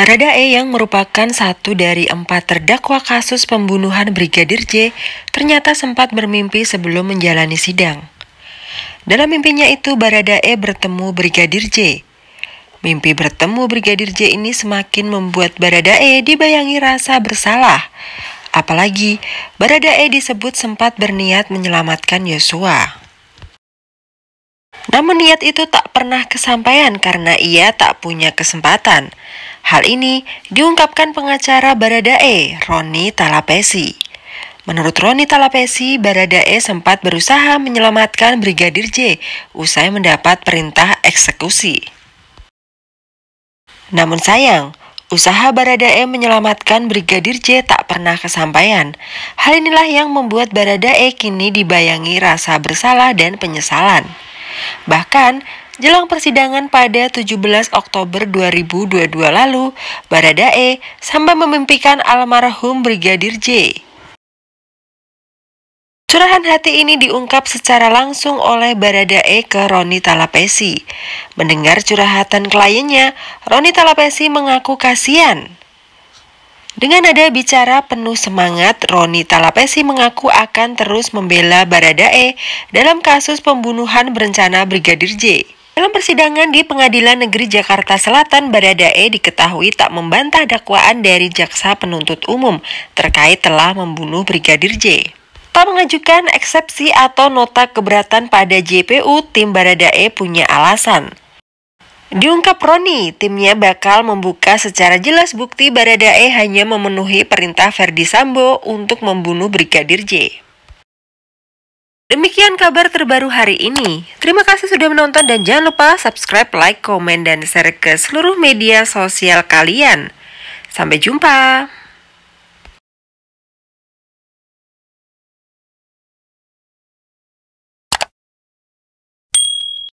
Baradae yang merupakan satu dari empat terdakwa kasus pembunuhan Brigadir J ternyata sempat bermimpi sebelum menjalani sidang. Dalam mimpinya itu Baradae bertemu Brigadir J. Mimpi bertemu Brigadir J ini semakin membuat Baradae dibayangi rasa bersalah. Apalagi Baradae disebut sempat berniat menyelamatkan Yosua. Namun niat itu tak pernah kesampaian karena ia tak punya kesempatan. Hal ini diungkapkan pengacara Baradae, Roni Talapesi. Menurut Roni Talapesi, Baradae sempat berusaha menyelamatkan Brigadir J usai mendapat perintah eksekusi. Namun sayang, Usaha Baradae menyelamatkan Brigadir J tak pernah kesampaian. Hal inilah yang membuat Baradae kini dibayangi rasa bersalah dan penyesalan. Bahkan, jelang persidangan pada 17 Oktober 2022 lalu, Baradae sampai memimpikan almarhum Brigadir J. Curahan hati ini diungkap secara langsung oleh Baradae ke Roni Talapesi. Mendengar curhatan kliennya, Roni Talapesi mengaku kasihan. Dengan nada bicara penuh semangat, Roni Talapesi mengaku akan terus membela Baradae dalam kasus pembunuhan berencana Brigadir J. Dalam persidangan di Pengadilan Negeri Jakarta Selatan, Baradae diketahui tak membantah dakwaan dari jaksa penuntut umum terkait telah membunuh Brigadir J. Tak mengajukan eksepsi atau nota keberatan pada JPU, tim Baradae punya alasan. Diungkap Roni, timnya bakal membuka secara jelas bukti Baradae hanya memenuhi perintah Verdi Sambo untuk membunuh Brigadir J. Demikian kabar terbaru hari ini. Terima kasih sudah menonton dan jangan lupa subscribe, like, komen, dan share ke seluruh media sosial kalian. Sampai jumpa!